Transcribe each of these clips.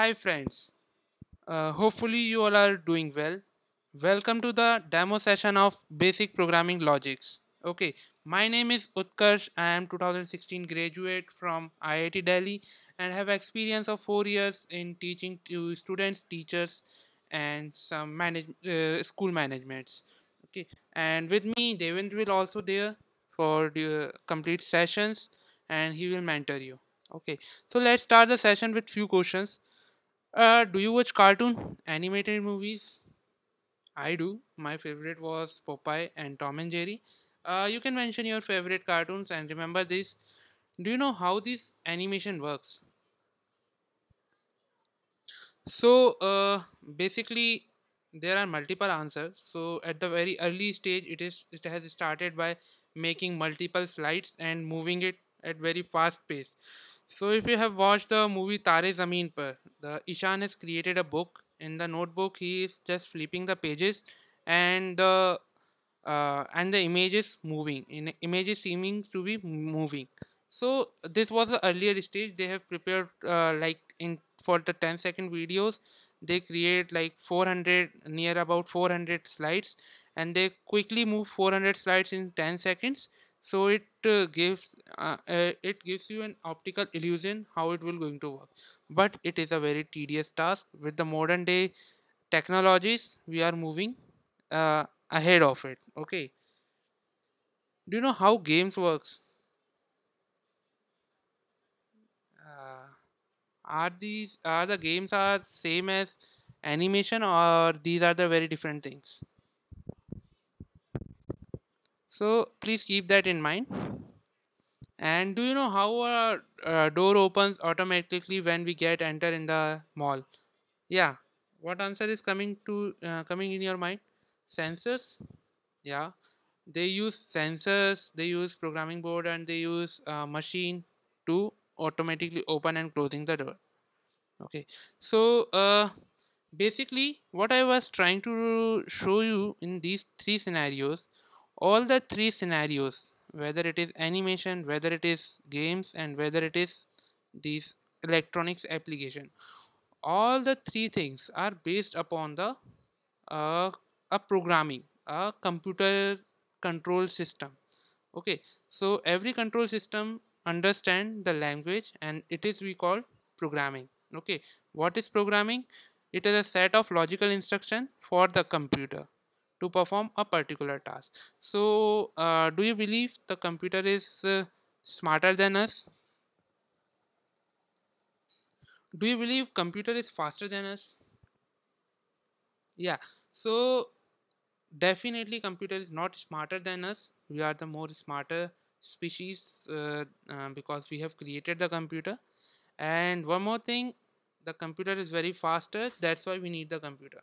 Hi friends, uh, hopefully you all are doing well. Welcome to the demo session of basic programming logics. Okay, my name is Utkarsh. I am 2016 graduate from IIT Delhi and have experience of 4 years in teaching to students, teachers and some manage uh, school managements. Okay, and with me Devendra will also there for the complete sessions and he will mentor you okay so let's start the session with few questions uh, do you watch cartoon animated movies? I do. My favorite was Popeye and Tom and Jerry. Uh, you can mention your favorite cartoons and remember this. Do you know how this animation works? So uh, basically, there are multiple answers. So at the very early stage, it is it has started by making multiple slides and moving it at very fast pace. So, if you have watched the movie Tare Zameen Par, the Ishan has created a book. In the notebook, he is just flipping the pages, and the uh, and the images moving. In images, seeming to be moving. So this was the earlier stage. They have prepared uh, like in for the 10 second videos. They create like 400 near about 400 slides, and they quickly move 400 slides in 10 seconds so it uh, gives uh, uh, it gives you an optical illusion how it will going to work but it is a very tedious task with the modern day technologies we are moving uh, ahead of it okay do you know how games works uh, are these are the games are same as animation or these are the very different things so please keep that in mind and do you know how a door opens automatically when we get enter in the mall yeah what answer is coming to uh, coming in your mind sensors yeah they use sensors they use programming board and they use uh, machine to automatically open and closing the door okay so uh, basically what I was trying to show you in these three scenarios all the three scenarios whether it is animation whether it is games and whether it is these electronics application all the three things are based upon the uh, a programming a computer control system okay so every control system understand the language and it is we call programming okay what is programming it is a set of logical instruction for the computer to perform a particular task so uh, do you believe the computer is uh, smarter than us do you believe computer is faster than us yeah so definitely computer is not smarter than us we are the more smarter species uh, uh, because we have created the computer and one more thing the computer is very faster that's why we need the computer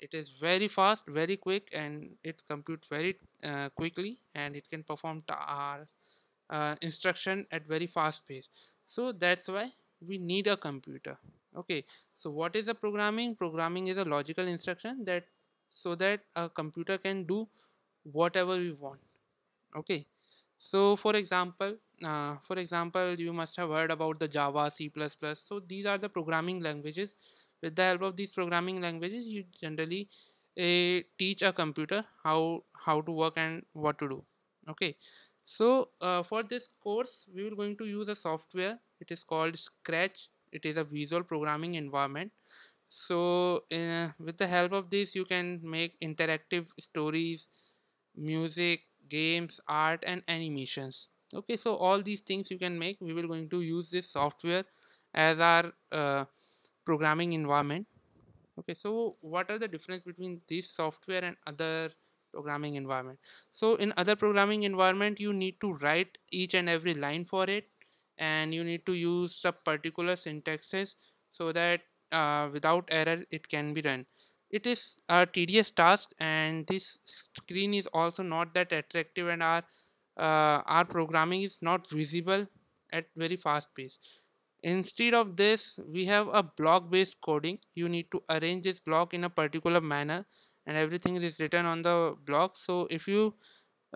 it is very fast very quick and it compute very uh, quickly and it can perform uh, uh, instruction at very fast pace so that's why we need a computer okay so what is a programming programming is a logical instruction that so that a computer can do whatever we want okay so for example uh, for example you must have heard about the java c++ so these are the programming languages with the help of these programming languages, you generally uh, teach a computer how how to work and what to do. Okay, so uh, for this course, we will going to use a software. It is called Scratch. It is a visual programming environment. So uh, with the help of this, you can make interactive stories, music, games, art, and animations. Okay, so all these things you can make. We will going to use this software as our uh, programming environment okay so what are the difference between this software and other programming environment so in other programming environment you need to write each and every line for it and you need to use the particular syntaxes so that uh, without error it can be run it is a tedious task and this screen is also not that attractive and our uh, our programming is not visible at very fast pace instead of this we have a block based coding you need to arrange this block in a particular manner and everything is written on the block so if you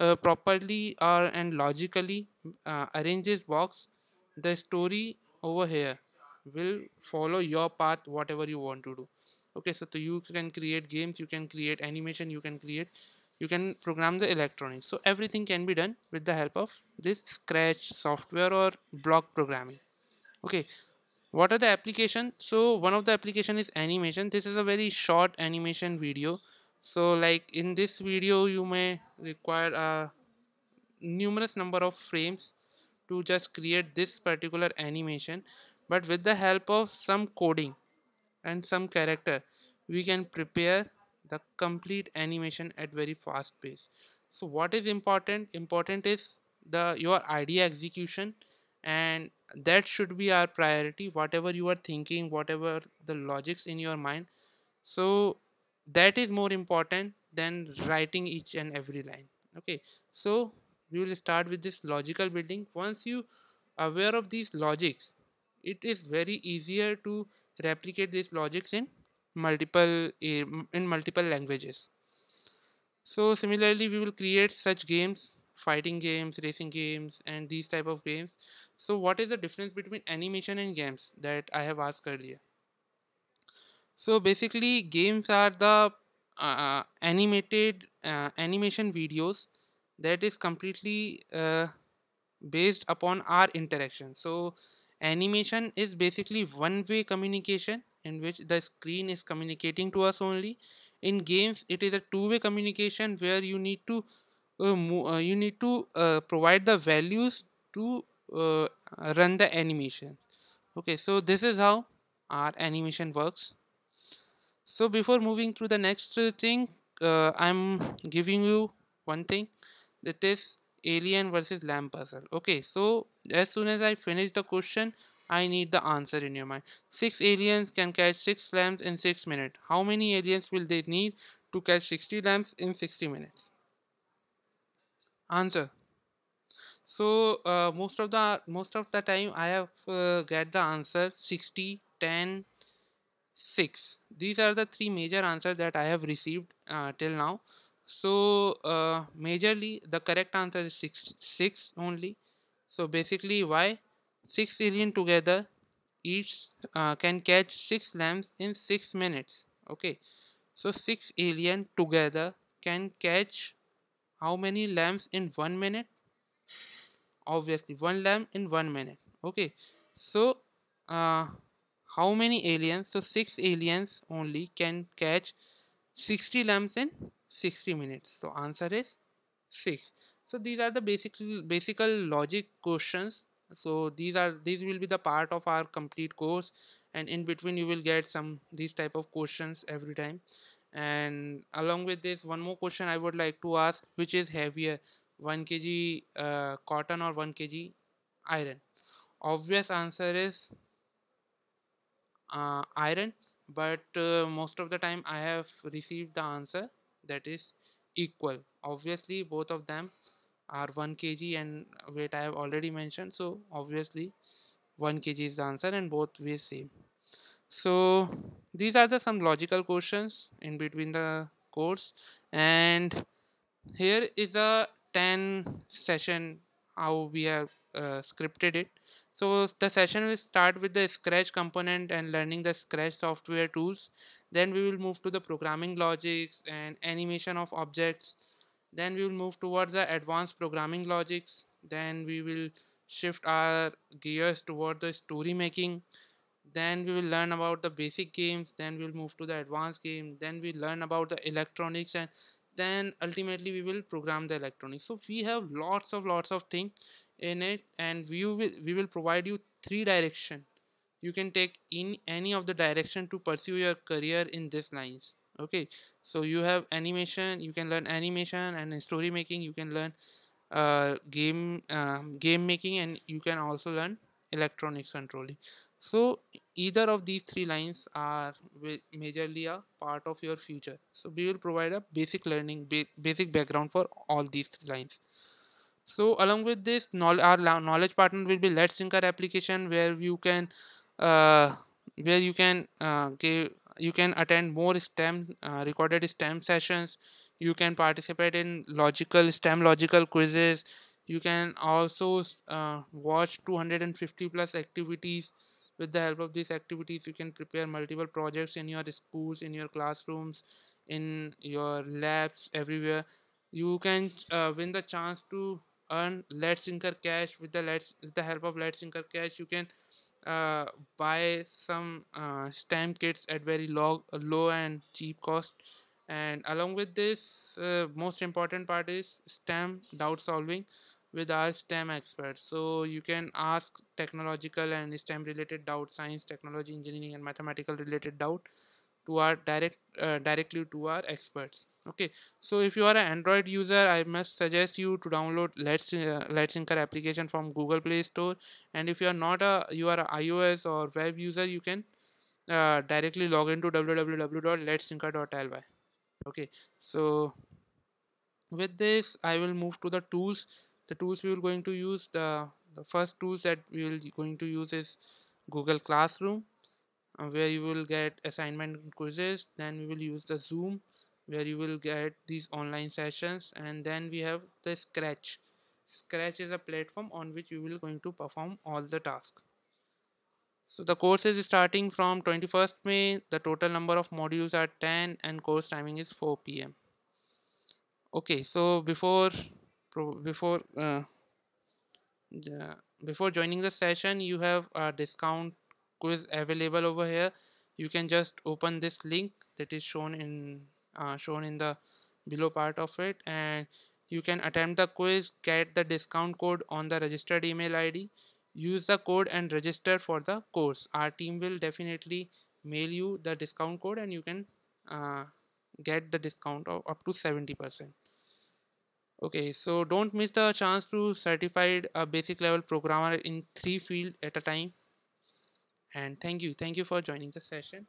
uh, properly or and logically uh, arrange this box the story over here will follow your path whatever you want to do okay so you can create games you can create animation you can create you can program the electronics so everything can be done with the help of this scratch software or block programming okay what are the applications so one of the application is animation this is a very short animation video so like in this video you may require a numerous number of frames to just create this particular animation but with the help of some coding and some character we can prepare the complete animation at very fast pace so what is important important is the your idea execution and that should be our priority whatever you are thinking whatever the logics in your mind so that is more important than writing each and every line okay so we will start with this logical building once you aware of these logics it is very easier to replicate these logics in multiple eh, in multiple languages so similarly we will create such games fighting games racing games and these type of games so what is the difference between animation and games that I have asked earlier? So basically games are the uh, animated uh, animation videos that is completely uh, based upon our interaction. So animation is basically one way communication in which the screen is communicating to us only. In games it is a two way communication where you need to uh, uh, you need to uh, provide the values to uh, run the animation okay so this is how our animation works so before moving to the next thing uh, I'm giving you one thing that is alien versus lamp puzzle okay so as soon as I finish the question I need the answer in your mind six aliens can catch six lambs in six minutes how many aliens will they need to catch 60 lambs in 60 minutes answer so uh, most of the most of the time i have uh, get the answer 60 10 6 these are the three major answers that i have received uh, till now so uh, majorly the correct answer is 6 6 only so basically why 6 alien together each uh, can catch 6 lambs in 6 minutes okay so 6 alien together can catch how many lambs in 1 minute obviously one lamb in one minute okay so uh, how many aliens so six aliens only can catch 60 lambs in 60 minutes so answer is 6 so these are the basic basic logic questions so these are these will be the part of our complete course and in between you will get some these type of questions every time and along with this one more question i would like to ask which is heavier 1 kg uh, cotton or 1 kg iron obvious answer is uh, iron but uh, most of the time I have received the answer that is equal obviously both of them are 1 kg and weight I have already mentioned so obviously 1 kg is the answer and both we same so these are the some logical questions in between the course and here is a 10 session how we have uh, scripted it so the session will start with the scratch component and learning the scratch software tools then we will move to the programming logics and animation of objects then we will move towards the advanced programming logics then we will shift our gears toward the story making then we will learn about the basic games then we will move to the advanced game then we learn about the electronics and then ultimately we will program the electronics so we have lots of lots of things in it and we will we will provide you three direction you can take in any of the direction to pursue your career in these lines okay so you have animation you can learn animation and story making you can learn uh, game uh, game making and you can also learn electronics controlling so either of these three lines are majorly a part of your future so we will provide a basic learning ba basic background for all these three lines so along with this our knowledge partner will be let's thinker application where you can uh, where you can uh, give you can attend more stem uh, recorded stem sessions you can participate in logical stem logical quizzes you can also uh, watch 250 plus activities with the help of these activities, you can prepare multiple projects in your schools, in your classrooms, in your labs, everywhere. You can uh, win the chance to earn Let's Sinker cash with the Let's with the help of Let's Sinker cash. You can uh, buy some uh, kits at very low, low and cheap cost. And along with this, uh, most important part is STEM doubt solving with our STEM experts. So you can ask technological and STEM related doubt, science, technology, engineering, and mathematical related doubt to our direct uh, directly to our experts. Okay, so if you are an Android user, I must suggest you to download Let's uh, Let's application from Google Play Store. And if you are not a you are a iOS or web user, you can uh, directly log into www.letsinker.ly. Okay, so with this i will move to the tools the tools we will going to use the, the first tools that we will going to use is google classroom uh, where you will get assignment quizzes then we will use the zoom where you will get these online sessions and then we have the scratch scratch is a platform on which you will going to perform all the tasks so the course is starting from 21st May. The total number of modules are 10 and course timing is 4 p.m. Okay, so before before uh, yeah, before joining the session you have a discount quiz available over here you can just open this link that is shown in uh, shown in the below part of it and you can attempt the quiz get the discount code on the registered email id use the code and register for the course our team will definitely mail you the discount code and you can uh, get the discount of up to 70 percent Okay, so don't miss the chance to certify a uh, basic level programmer in three fields at a time. And thank you. Thank you for joining the session.